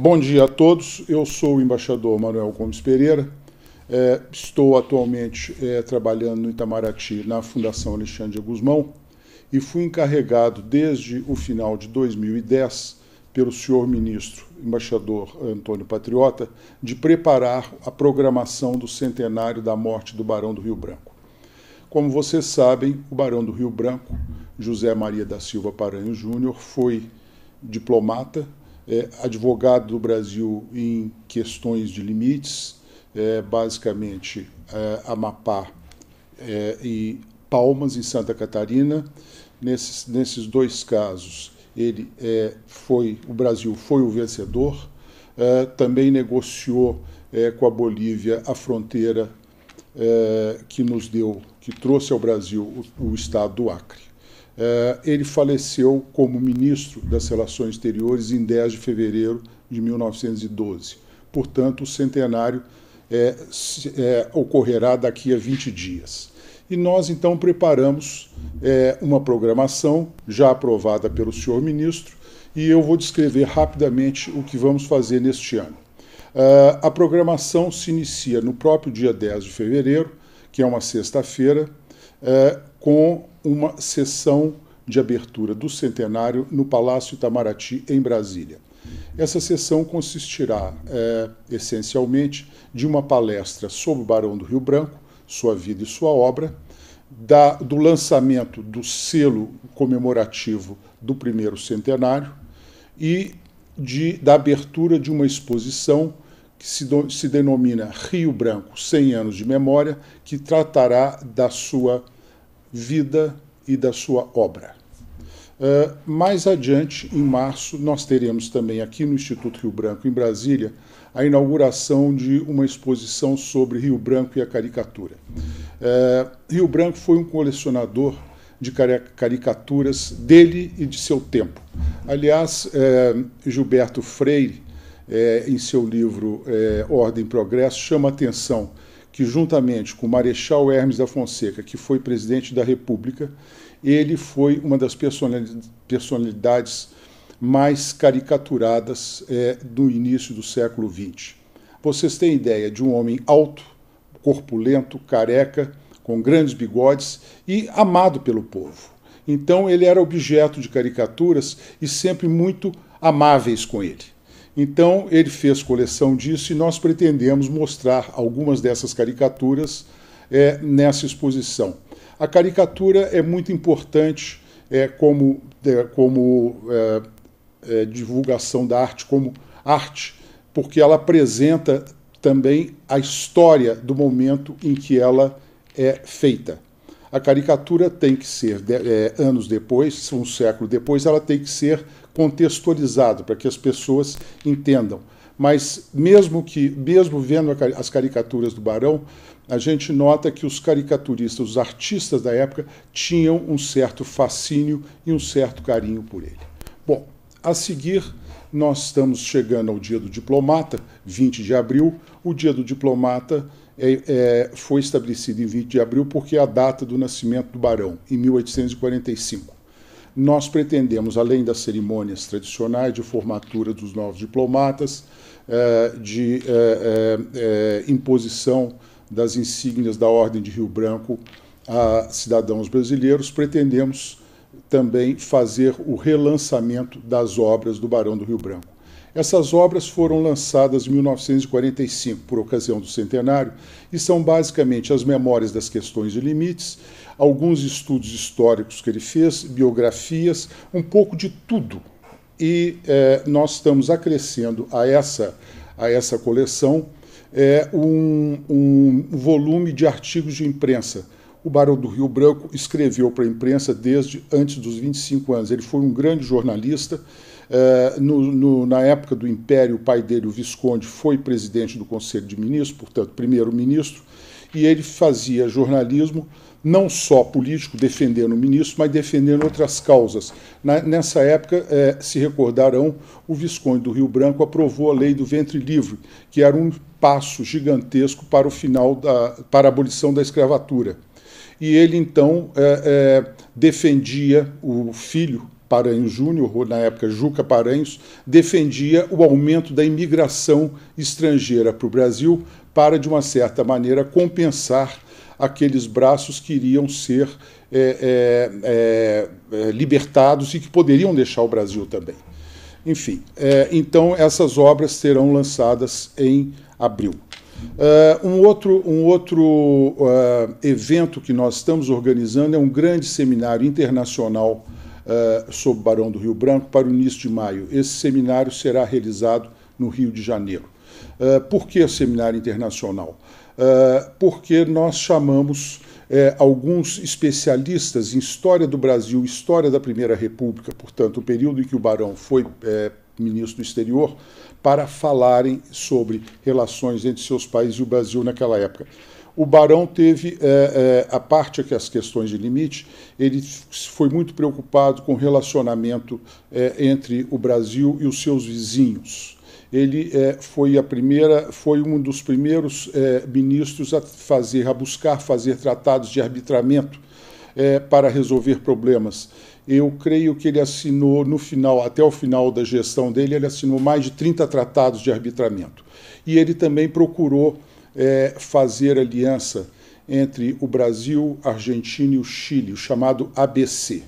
Bom dia a todos. Eu sou o embaixador Manuel Gomes Pereira. É, estou atualmente é, trabalhando no Itamaraty, na Fundação Alexandre Guzmão, e fui encarregado desde o final de 2010 pelo senhor ministro, embaixador Antônio Patriota, de preparar a programação do centenário da morte do Barão do Rio Branco. Como vocês sabem, o Barão do Rio Branco, José Maria da Silva Paranhos Júnior, foi diplomata é, advogado do Brasil em questões de limites, é, basicamente é, Amapá é, e Palmas, em Santa Catarina. Nesses, nesses dois casos, ele é, foi o Brasil foi o vencedor. também negociou com a Bolívia a fronteira que nos deu, que trouxe ao Brasil o, o estado do Acre. Eh, ele faleceu como ministro das Relações Exteriores em 10 de fevereiro de 1912. Portanto, o centenário é, é, ocorrerá daqui a 20 dias. E nós, então, preparamos é, uma programação já aprovada pelo senhor ministro e eu vou descrever rapidamente o que vamos fazer neste ano. Uh, a programação se inicia no próprio dia 10 de fevereiro, que é uma sexta-feira, uh, com uma sessão de abertura do centenário no Palácio Itamaraty, em Brasília. Essa sessão consistirá, é, essencialmente, de uma palestra sobre o Barão do Rio Branco, sua vida e sua obra, da, do lançamento do selo comemorativo do primeiro centenário e de, da abertura de uma exposição que se, do, se denomina Rio Branco 100 anos de memória, que tratará da sua vida e da sua obra. Uh, mais adiante, em março, nós teremos também aqui no Instituto Rio Branco, em Brasília, a inauguração de uma exposição sobre Rio Branco e a caricatura. Uh, Rio Branco foi um colecionador de caricaturas dele e de seu tempo. Aliás, eh, Gilberto Freire, eh, em seu livro eh, Ordem e Progresso, chama atenção que, juntamente com o Marechal Hermes da Fonseca, que foi presidente da República, ele foi uma das personalidades mais caricaturadas é, do início do século XX. Vocês têm ideia de um homem alto, corpulento, careca, com grandes bigodes e amado pelo povo. Então ele era objeto de caricaturas e sempre muito amáveis com ele. Então ele fez coleção disso e nós pretendemos mostrar algumas dessas caricaturas é, nessa exposição. A caricatura é muito importante é, como, é, como é, é, divulgação da arte, como arte, porque ela apresenta também a história do momento em que ela é feita. A caricatura tem que ser, é, anos depois, um século depois, ela tem que ser contextualizado para que as pessoas entendam. Mas mesmo que, mesmo vendo as caricaturas do Barão, a gente nota que os caricaturistas, os artistas da época, tinham um certo fascínio e um certo carinho por ele. Bom, a seguir nós estamos chegando ao Dia do Diplomata, 20 de abril. O Dia do Diplomata é, é, foi estabelecido em 20 de abril porque é a data do nascimento do Barão, em 1845 nós pretendemos, além das cerimônias tradicionais de formatura dos novos diplomatas, eh, de eh, eh, imposição das insígnias da Ordem de Rio Branco a cidadãos brasileiros, pretendemos também fazer o relançamento das obras do Barão do Rio Branco. Essas obras foram lançadas em 1945, por ocasião do centenário, e são basicamente as memórias das questões e limites, alguns estudos históricos que ele fez, biografias, um pouco de tudo. E eh, nós estamos acrescendo a essa, a essa coleção eh, um, um volume de artigos de imprensa. O Barão do Rio Branco escreveu para a imprensa desde antes dos 25 anos. Ele foi um grande jornalista eh, no, no, na época do Império, o pai dele, o Visconde, foi presidente do Conselho de Ministros, portanto, primeiro-ministro, e ele fazia jornalismo não só político, defendendo o ministro, mas defendendo outras causas. Na, nessa época, eh, se recordarão, o Visconde do Rio Branco aprovou a lei do ventre livre, que era um passo gigantesco para o final da para a abolição da escravatura. E ele então eh, defendia o filho Paranhos Júnior, na época Juca Paranhos, defendia o aumento da imigração estrangeira para o Brasil para, de uma certa maneira, compensar aqueles braços que iriam ser é, é, é, é libertados e que poderiam deixar o Brasil também. Enfim, é, então essas obras serão lançadas em abril. Uh, um outro, um outro uh, evento que nós estamos organizando é um grande seminário internacional eh, sob Barão do Rio Branco para o início de maio. Esse seminário será realizado no Rio de Janeiro. Uh, por que seminário internacional? Uh, porque nós chamamos é, alguns especialistas em história do Brasil, história da Primeira República, portanto, o período em que o Barão foi é, ministro do Exterior, para falarem sobre relações entre seus países e o Brasil naquela época o Barão teve é, é, a parte que as questões de limite, ele foi muito preocupado com o relacionamento é, entre o Brasil e os seus vizinhos. Ele é, foi a primeira, foi um dos primeiros é, ministros a fazer, a buscar fazer tratados de arbitramento é, para resolver problemas. Eu creio que ele assinou no final, até o final da gestão dele, ele assinou mais de 30 tratados de arbitramento. E ele também procurou é, fazer aliança entre o Brasil, a Argentina e o Chile, o chamado ABC.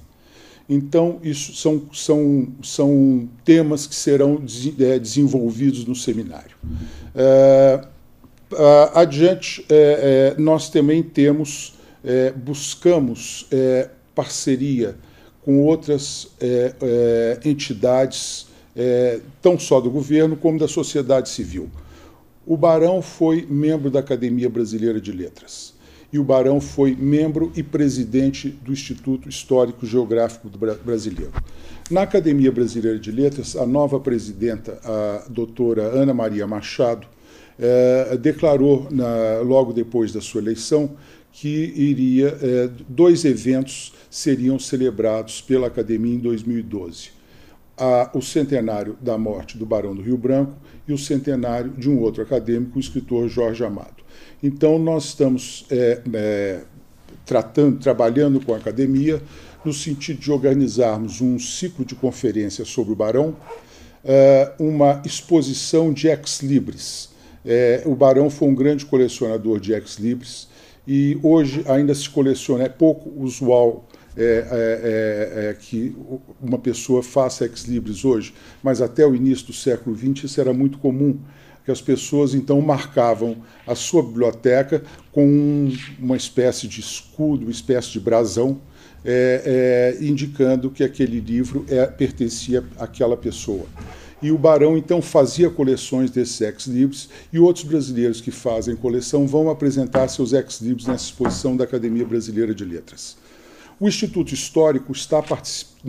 Então, isso são, são, são temas que serão des, é, desenvolvidos no seminário. É, adiante, é, é, nós também temos, é, buscamos parceria com outras entidades, tão só do governo como da sociedade civil. O Barão foi membro da Academia Brasileira de Letras. E o Barão foi membro e presidente do Instituto Histórico Geográfico Brasileiro. Na Academia Brasileira de Letras, a nova presidenta, a doutora Ana Maria Machado, eh, declarou, na, logo depois da sua eleição, que iria eh, dois eventos seriam celebrados pela academia em 2012 a, o centenário da morte do Barão do Rio Branco e o centenário de um outro acadêmico, o escritor Jorge Amado. Então, nós estamos é, é, tratando, trabalhando com a academia no sentido de organizarmos um ciclo de conferências sobre o Barão, é, uma exposição de ex-libris. É, o Barão foi um grande colecionador de ex-libris e hoje ainda se coleciona, é pouco usual é, é, é, é, que uma pessoa faça ex-libris hoje, mas até o início do século XX isso era muito comum, que as pessoas então marcavam a sua biblioteca com uma espécie de escudo, uma espécie de brasão, é, é, indicando que aquele livro pertencia àquela pessoa e o Barão então fazia coleções desses ex-libris e outros brasileiros que fazem coleção vão apresentar seus ex-libris nessa exposição da Academia Brasileira de Letras. O Instituto Histórico está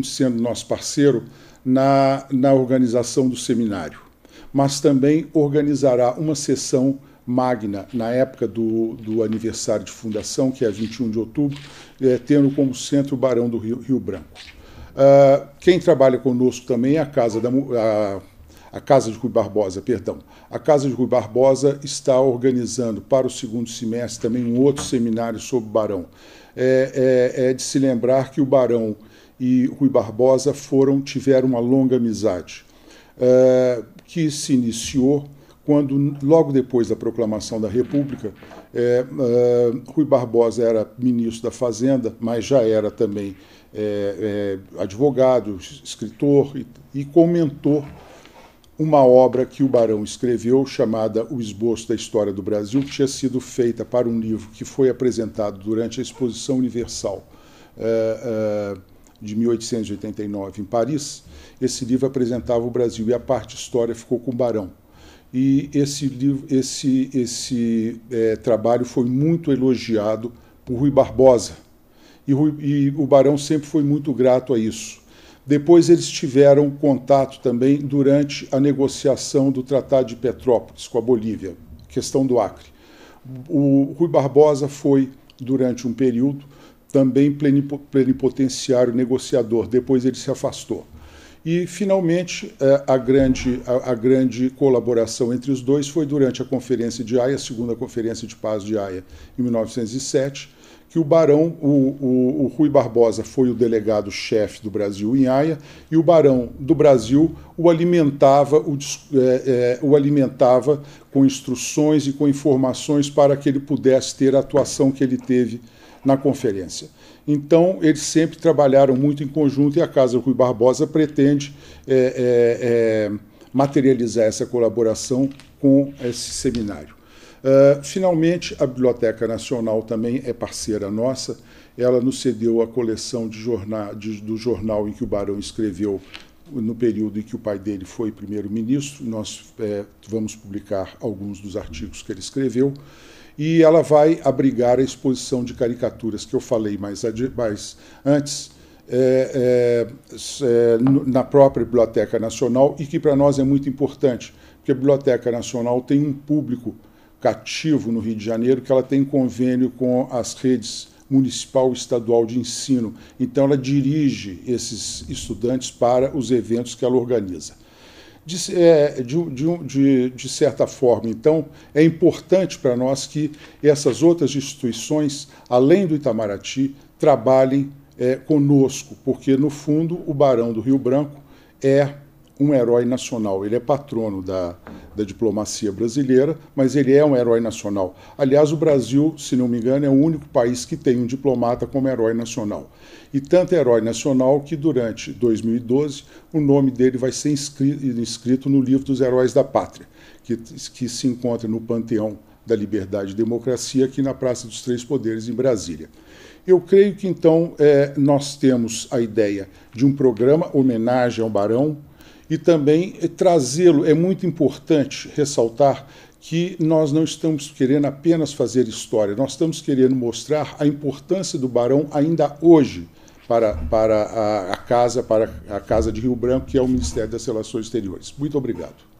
sendo nosso parceiro na, na organização do seminário, mas também organizará uma sessão magna na época do, do aniversário de fundação, que é 21 de outubro, é, tendo como centro o Barão do Rio, Rio Branco. Uh, quem trabalha conosco também é a Casa da a, a Casa de Rui Barbosa, perdão. A Casa de Rui Barbosa está organizando para o segundo semestre também um outro seminário sobre Barão é, é, é de se lembrar que o Barão e Rui Barbosa foram tiveram uma longa amizade é, que se iniciou quando logo depois da proclamação da República é, é, Rui Barbosa era ministro da Fazenda mas já era também é, é, advogado escritor e, e comentou uma obra que o Barão escreveu chamada O Esboço da História do Brasil, que tinha sido feita para um livro que foi apresentado durante a Exposição Universal eh, eh, de 1889 em Paris. Esse livro apresentava o Brasil e a parte história ficou com o Barão. E esse, livro, esse, esse é, trabalho foi muito elogiado por Rui Barbosa. E, Rui, e o Barão sempre foi muito grato a isso. Depois eles tiveram contato também durante a negociação do Tratado de Petrópolis com a Bolívia, questão do Acre. O Rui Barbosa foi, durante um período, também plenipotenciário negociador, depois ele se afastou. E, finalmente, é, a grande, a, a grande colaboração entre os dois foi durante a Conferência de Haia, a segunda Conferência de Paz de Haia, em 1907, que o Barão, o, o, o Rui Barbosa foi o delegado-chefe do Brasil em Haia e o Barão do Brasil o alimentava, o, é, é, o alimentava com instruções e com informações para que ele pudesse ter a atuação que ele teve na conferência. Então, eles sempre trabalharam muito em conjunto e a Casa Rui Barbosa pretende é, é, é materializar essa colaboração com esse seminário. Ah, finalmente, a Biblioteca Nacional também é parceira nossa. Ela nos cedeu a coleção de jornal, de, do jornal em que o Barão escreveu no período em que o pai dele foi primeiro-ministro. Nós é, vamos publicar alguns dos artigos que ele escreveu. E ela vai abrigar a exposição de caricaturas que eu falei mais, mais antes. É, é, é na própria Biblioteca Nacional e que para nós é muito importante, porque a Biblioteca Nacional tem um público cativo no Rio de Janeiro, que ela tem convênio com as redes municipal e estadual de ensino. Então, ela dirige esses estudantes para os eventos que ela organiza. De, é, de, de, de certa forma, então, é importante para nós que essas outras instituições, além do Itamaraty, trabalhem é, conosco, porque, no fundo, o Barão do Rio Branco é um herói nacional, ele é patrono da, da diplomacia brasileira, mas ele é um herói nacional. Aliás, o Brasil, se não me engano, é o único país que tem um diplomata como herói nacional. E tanto herói nacional que durante 2012 o nome dele vai ser inscrito no livro dos Heróis da Pátria, que, que se encontra no Panteão da Liberdade e Democracia, aqui na Praça dos Três Poderes, em Brasília. Eu creio que então é, nós temos a ideia de um programa homenagem ao Barão, e também trazê-lo. É muito importante ressaltar que nós não estamos querendo apenas fazer história, nós estamos querendo mostrar a importância do Barão ainda hoje para, para a, a casa, para a Casa de Rio Branco, que é o Ministério das Relações Exteriores. Muito obrigado.